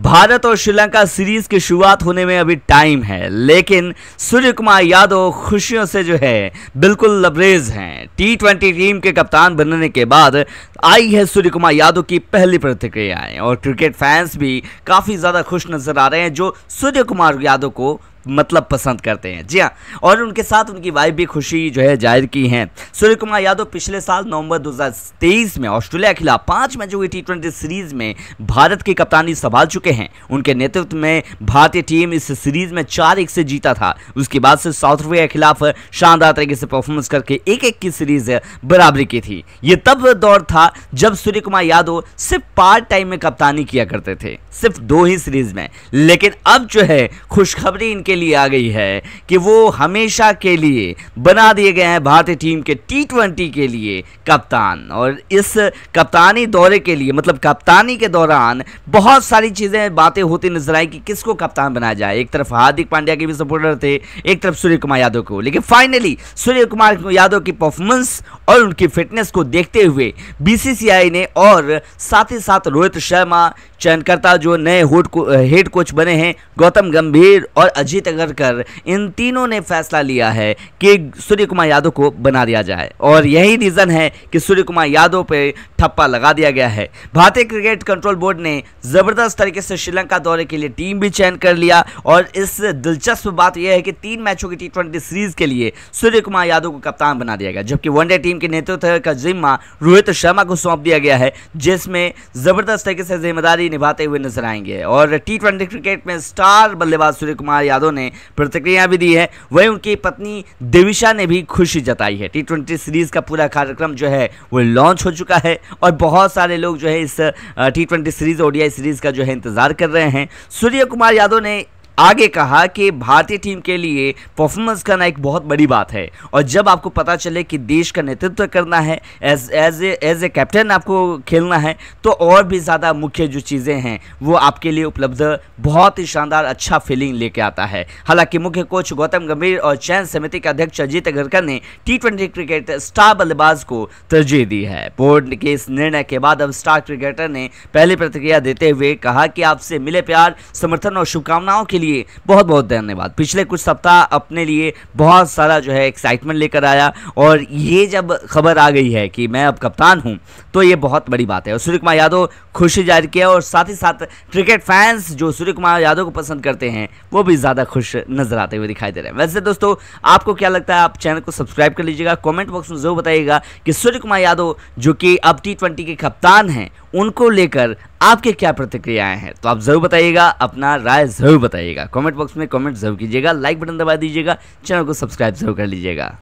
भारत और श्रीलंका सीरीज की शुरुआत होने में अभी टाइम है लेकिन सूर्य कुमार यादव खुशियों से जो है बिल्कुल लबरेज हैं टी ट्वेंटी टीम के कप्तान बनने के बाद आई है सूर्य कुमार यादव की पहली प्रतिक्रियाएं और क्रिकेट फैंस भी काफ़ी ज़्यादा खुश नजर आ रहे हैं जो सूर्य कुमार यादव को मतलब पसंद करते हैं जी हाँ और उनके साथ उनकी वाइफ भी खुशी जो है जाहिर की हैं सूर्य कुमार यादव पिछले साल नवंबर 2023 में ऑस्ट्रेलिया के खिलाफ पाँच मैच हुई टी सीरीज में भारत की कप्तानी संभाल चुके हैं उनके नेतृत्व में भारतीय टीम इस सीरीज में चार एक से जीता था उसके बाद से साउथ अफ्रीका के खिलाफ शानदार तरीके से परफॉर्मेंस करके एक एक की सीरीज बराबरी की थी ये तब दौर था जब सूर्य कुमार यादव सिर्फ पार्ट टाइम में कप्तानी किया करते थे सिर्फ दो ही सीरीज में लेकिन अब जो है खुशखबरी इनकी के लिए आ गई है कि वो हमेशा के लिए बना दिए गए हैं भारतीय टीम के टी ट्वेंटी के लिए कप्तान और इस कप्तानी दौरे के लिए मतलब कप्तानी के दौरान बहुत सारी चीज़ें बातें होती नजर आई कि किसको कप्तान बनाया जाए एक तरफ हार्दिक पांड्या के भी सपोर्टर थे एक तरफ सूर्य कुमार यादव को लेकिन फाइनली सूर्य कुमार यादव की परफॉर्मेंस और उनकी फिटनेस को देखते हुए बीसीसीआई ने और साथ ही साथ रोहित शर्मा चयनकर्ता जो नए हेड कोच बने हैं गौतम गंभीर और अजय अभिजीत अगरकर इन तीनों ने फैसला लिया है कि सूर्य कुमार यादव को बना दिया जाए और यही रीज़न है कि सूर्य कुमार यादव पर ठप्पा लगा दिया गया है भारतीय क्रिकेट कंट्रोल बोर्ड ने ज़बरदस्त तरीके से श्रीलंका दौरे के लिए टीम भी चयन कर लिया और इस दिलचस्प बात यह है कि तीन मैचों की टी ट्वेंटी सीरीज़ के लिए सूर्य कुमार यादव को कप्तान बना दिया गया जबकि वनडे टीम के नेतृत्व का जिम्मा रोहित शर्मा को सौंप दिया गया है जिसमें ज़बरदस्त तरीके से जिम्मेदारी निभाते हुए नजर आएंगे और टी क्रिकेट में स्टार बल्लेबाज सूर्य कुमार यादव यादव ने प्रतिक्रिया भी दी है वहीं उनकी पत्नी देविशा ने भी खुशी जताई है टी सीरीज़ का पूरा कार्यक्रम जो है वो लॉन्च हो चुका है और बहुत सारे लोग जो है इस टी सीरीज़ ओडीआई सीरीज़ का जो है इंतज़ार कर रहे हैं सूर्य कुमार यादव ने आगे कहा कि भारतीय टीम के लिए परफॉर्मेंस करना एक बहुत बड़ी बात है और जब आपको पता चले कि देश का नेतृत्व करना है as as as a captain आपको खेलना है तो और भी ज़्यादा मुख्य जो चीज़ें हैं वो आपके लिए उपलब्ध बहुत ही शानदार अच्छा फीलिंग लेके आता है हालांकि मुख्य कोच गौतम गंभीर और चयन समिति के अध्यक्ष अजीत अगरकर ने टी क्रिकेट स्टार बल्लेबाज को तरजीह दी है बोर्ड के इस निर्णय के बाद अब स्टार क्रिकेटर ने पहली प्रतिक्रिया देते हुए कहा कि आपसे मिले प्यार समर्थन और शुभकामनाओं के लिए लिए बहुत बहुत धन्यवाद पिछले कुछ सप्ताह अपने लिए बहुत सारा जो है एक्साइटमेंट लेकर आया और ये जब खबर आ गई है कि मैं अब कप्तान हूँ तो ये बहुत बड़ी बात है और सूर्य कुमार यादव खुशी जाहिर किया और साथ ही साथ क्रिकेट फैंस जो सूर्य कुमार यादव को पसंद करते हैं वो भी ज़्यादा खुश नजर आते हुए दिखाई दे रहे हैं वैसे दोस्तों आपको क्या लगता है आप चैनल को सब्सक्राइब कर लीजिएगा कॉमेंट बॉक्स में जरूर बताइएगा कि सूर्य कुमार यादव जो कि अब टी के कप्तान हैं उनको लेकर आपके क्या प्रतिक्रियाएं हैं तो आप ज़रूर बताइएगा अपना राय ज़रूर बताइएगा कमेंट बॉक्स में कमेंट ज़रूर कीजिएगा लाइक बटन दबा दीजिएगा चैनल को सब्सक्राइब ज़रूर कर लीजिएगा